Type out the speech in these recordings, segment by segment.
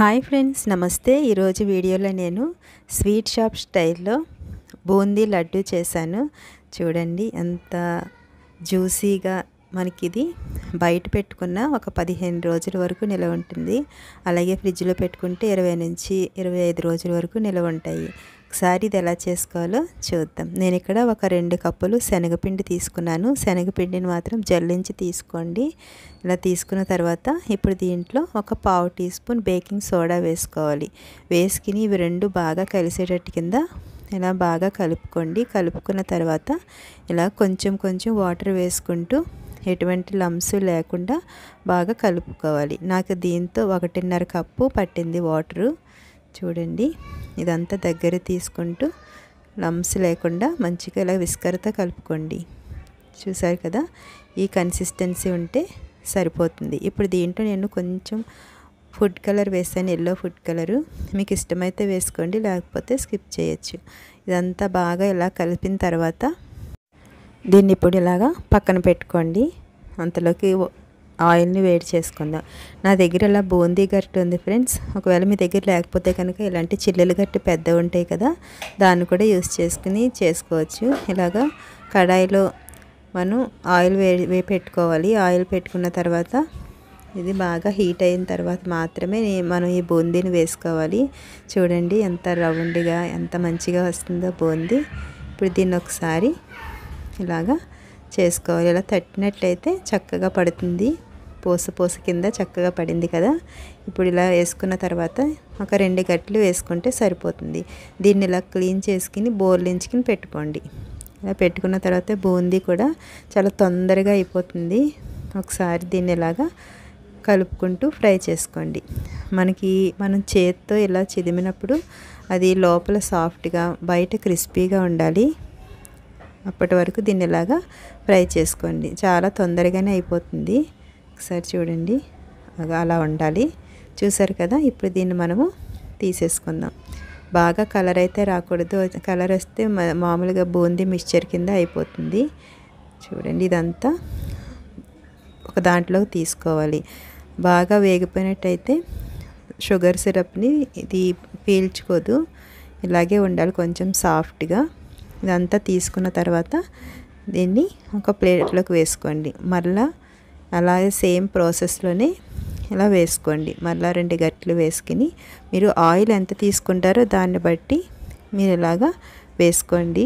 hi friends నమస్తే ఈరోజు వీడియోలో నేను స్వీట్ షాప్ స్టైల్లో బూందీ లడ్డు చేశాను చూడండి ఎంత జ్యూసీగా మనకి ఇది బయట పెట్టుకున్న ఒక పదిహేను రోజుల వరకు నిలవ ఉంటుంది అలాగే ఫ్రిడ్జ్లో పెట్టుకుంటే ఇరవై నుంచి ఇరవై ఐదు రోజుల వరకు నిలవ ఉంటాయి ఒకసారి ఇది ఎలా చేసుకోవాలో చూద్దాం నేను ఇక్కడ ఒక రెండు కప్పులు శనగపిండి తీసుకున్నాను శనగపిండిని మాత్రం జల్లించి తీసుకోండి ఇలా తీసుకున్న తర్వాత ఇప్పుడు దీంట్లో ఒక పావు టీ స్పూన్ బేకింగ్ సోడా వేసుకోవాలి వేసుకుని ఇవి రెండు బాగా కలిసేటట్టు కింద ఇలా బాగా కలుపుకోండి కలుపుకున్న తర్వాత ఇలా కొంచెం కొంచెం వాటర్ వేసుకుంటూ ఎటువంటి లమ్స్ లేకుండా బాగా కలుపుకోవాలి నాకు దీంతో ఒకటిన్నర కప్పు పట్టింది వాటరు చూడండి ఇదంతా దగ్గర తీసుకుంటూ లంప్స్ లేకుండా మంచిగా ఇలా విస్కర్తో కలుపుకోండి చూసారు కదా ఈ కన్సిస్టెన్సీ ఉంటే సరిపోతుంది ఇప్పుడు దీంట్లో నేను కొంచెం ఫుడ్ కలర్ వేసాను ఎల్లో ఫుడ్ కలరు మీకు ఇష్టమైతే వేసుకోండి లేకపోతే స్కిప్ చేయొచ్చు ఇదంతా బాగా ఇలా కలిపిన తర్వాత దీన్ని ఇప్పుడు ఇలాగా పక్కన పెట్టుకోండి అంతలోకి ఆయిల్ని వేడి చేసుకుందాం నా దగ్గర ఇలా బూందీ గట్టి ఉంది ఫ్రెండ్స్ ఒకవేళ మీ దగ్గర లేకపోతే కనుక ఇలాంటి చిల్లలు గట్టి పెద్ద ఉంటాయి కదా దాన్ని కూడా యూస్ చేసుకుని చేసుకోవచ్చు ఇలాగా కడాయిలో మనం ఆయిల్ వే పెట్టుకోవాలి ఆయిల్ పెట్టుకున్న తర్వాత ఇది బాగా హీట్ అయిన తర్వాత మాత్రమే మనం ఈ బూందీని వేసుకోవాలి చూడండి ఎంత రౌండ్గా ఎంత మంచిగా వస్తుందో బూందీ ఇప్పుడు దీన్ని ఒకసారి ఇలాగా చేసుకోవాలి ఇలా తట్టినట్లయితే చక్కగా పడుతుంది పూస పూస కింద చక్కగా పడింది కదా ఇప్పుడు ఇలా వేసుకున్న తర్వాత ఒక రెండు గట్లు వేసుకుంటే సరిపోతుంది దీన్ని ఇలా క్లీన్ చేసుకుని బోర్లించుకుని పెట్టుకోండి ఇలా పెట్టుకున్న తర్వాత బూందీ కూడా చాలా తొందరగా అయిపోతుంది ఒకసారి దీన్ని ఇలాగా కలుపుకుంటూ ఫ్రై చేసుకోండి మనకి మనం చేత్తో ఇలా చిదిమినప్పుడు అది లోపల సాఫ్ట్గా బయట క్రిస్పీగా ఉండాలి అప్పటి వరకు దీన్ని ఇలాగా ఫ్రై చేసుకోండి చాలా తొందరగానే అయిపోతుంది ఒకసారి చూడండి అలా ఉండాలి చూసారు కదా ఇప్పుడు దీన్ని మనము తీసేసుకుందాం బాగా కలర్ అయితే రాకూడదు కలర్ వస్తే మామూలుగా బూందీ మిక్చర్ కింద అయిపోతుంది చూడండి ఇదంతా ఒక దాంట్లోకి తీసుకోవాలి బాగా వేగిపోయినట్టయితే షుగర్ సిరప్ని ఇది పీల్చుకోదు ఇలాగే ఉండాలి కొంచెం సాఫ్ట్గా ఇదంతా తీసుకున్న తర్వాత దీన్ని ఒక ప్లేట్లోకి వేసుకోండి మళ్ళా అలాగే సేమ్ ప్రాసెస్లోనే ఇలా వేసుకోండి మళ్ళీ రెండు గట్లు వేసుకుని మీరు ఆయిల్ ఎంత తీసుకుంటారో దాన్ని బట్టి మీరు ఇలాగా వేసుకోండి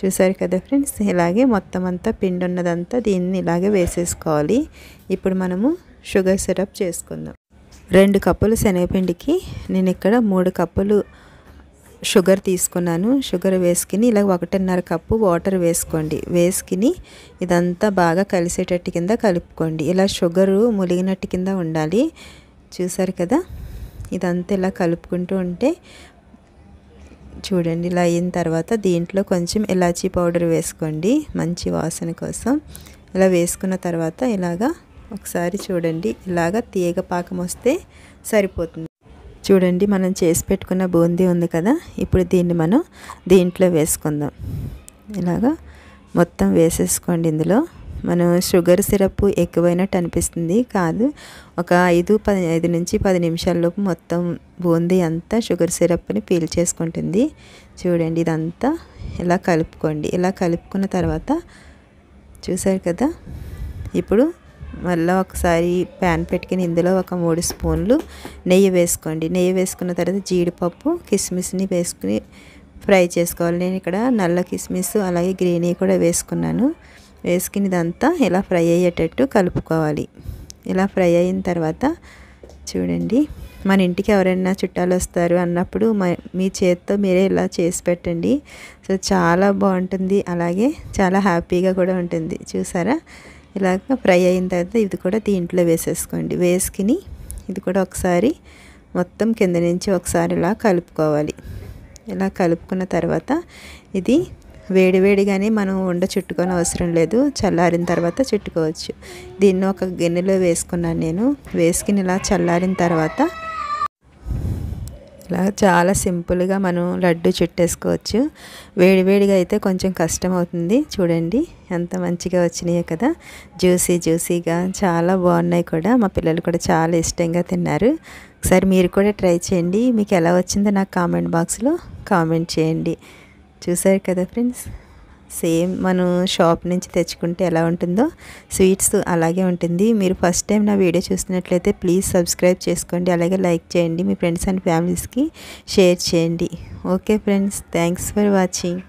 చూసారు కదా ఫ్రెండ్స్ ఇలాగే మొత్తం అంతా పిండి ఉన్నదంతా దీన్ని ఇలాగే వేసేసుకోవాలి ఇప్పుడు మనము షుగర్ సిరప్ చేసుకుందాం రెండు కప్పులు శనగపిండికి నేను ఇక్కడ మూడు కప్పులు షుగర్ తీసుకున్నాను షుగర్ వేసుకుని ఇలా ఒకటిన్నర కప్పు వాటర్ వేసుకోండి వేసుకుని ఇదంతా బాగా కలిసేటట్టు కింద కలుపుకోండి ఇలా షుగరు ములిగినట్టు కింద ఉండాలి చూసారు కదా ఇదంతా ఇలా కలుపుకుంటూ ఉంటే చూడండి ఇలా అయిన తర్వాత దీంట్లో కొంచెం ఇలాచీ పౌడర్ వేసుకోండి మంచి వాసన కోసం ఇలా వేసుకున్న తర్వాత ఇలాగా ఒకసారి చూడండి ఇలాగ తీగ పాకం వస్తే సరిపోతుంది చూడండి మనం చేసి పెట్టుకున్న బూందీ ఉంది కదా ఇప్పుడు దీన్ని మనం దీంట్లో వేసుకుందాం ఇలాగా మొత్తం వేసేసుకోండి ఇందులో మనం షుగర్ సిరప్ ఎక్కువైనట్టు అనిపిస్తుంది కాదు ఒక ఐదు పది ఐదు నుంచి పది నిమిషాల్లోపు మొత్తం బూందీ అంతా షుగర్ సిరప్ని పీల్ చేసుకుంటుంది చూడండి ఇదంతా ఇలా కలుపుకోండి ఇలా కలుపుకున్న తర్వాత చూసారు కదా ఇప్పుడు మళ్ళీ ఒకసారి ప్యాన్ పెట్టుకుని ఇందులో ఒక మూడు స్పూన్లు నెయ్యి వేసుకోండి నెయ్యి వేసుకున్న తర్వాత జీడిపప్పు కిస్మిస్ని వేసుకుని ఫ్రై చేసుకోవాలి నేను ఇక్కడ నల్ల కిస్మిస్ అలాగే గ్రీనీ కూడా వేసుకున్నాను వేసుకుని ఇదంతా ఇలా ఫ్రై అయ్యేటట్టు కలుపుకోవాలి ఇలా ఫ్రై అయిన తర్వాత చూడండి మన ఇంటికి ఎవరైనా చుట్టాలు వస్తారు అన్నప్పుడు మీ చేతితో మీరే ఇలా చేసి పెట్టండి సో చాలా బాగుంటుంది అలాగే చాలా హ్యాపీగా కూడా ఉంటుంది చూసారా ఇలాగ ఫ్రై అయిన తర్వాత ఇది కూడా దీంట్లో వేసేసుకోండి వేసుకుని ఇది కూడా ఒకసారి మొత్తం కింద నుంచి ఒకసారి ఇలా కలుపుకోవాలి ఇలా కలుపుకున్న తర్వాత ఇది వేడివేడిగానే మనం ఉండ చుట్టుకొని అవసరం లేదు చల్లారిన తర్వాత చుట్టుకోవచ్చు దీన్ని ఒక గిన్నెలో వేసుకున్నాను నేను వేసుకుని ఇలా చల్లారిన తర్వాత ఇలా చాలా సింపుల్గా మనం లడ్డు చుట్టేసుకోవచ్చు వేడివేడిగా అయితే కొంచెం కష్టం అవుతుంది చూడండి ఎంత మంచిగా వచ్చినాయి కదా జ్యూసీ జ్యూసీగా చాలా బాగున్నాయి కూడా మా పిల్లలు కూడా చాలా ఇష్టంగా తిన్నారు ఒకసారి మీరు కూడా ట్రై చేయండి మీకు ఎలా వచ్చిందో నాకు కామెంట్ బాక్స్లో కామెంట్ చేయండి చూసారు కదా ఫ్రెండ్స్ సేమ్ మనం షాప్ నుంచి తెచ్చుకుంటే ఎలా ఉంటుందో స్వీట్స్ అలాగే ఉంటుంది మీరు ఫస్ట్ టైం నా వీడియో చూసినట్లయితే ప్లీజ్ సబ్స్క్రైబ్ చేసుకోండి అలాగే లైక్ చేయండి మీ ఫ్రెండ్స్ అండ్ ఫ్యామిలీస్కి షేర్ చేయండి okay friends thanks for watching